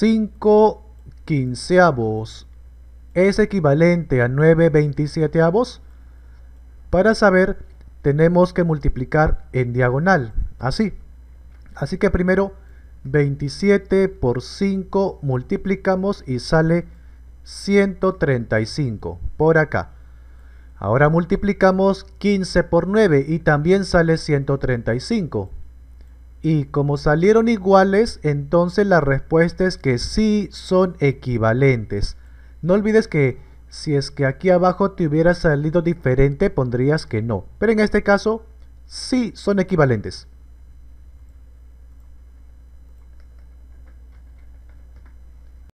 5 quinceavos es equivalente a 9 27avos. Para saber, tenemos que multiplicar en diagonal, así. Así que primero 27 por 5 multiplicamos y sale 135 por acá. Ahora multiplicamos 15 por 9 y también sale 135. Y como salieron iguales, entonces la respuesta es que sí son equivalentes. No olvides que si es que aquí abajo te hubiera salido diferente, pondrías que no. Pero en este caso, sí son equivalentes.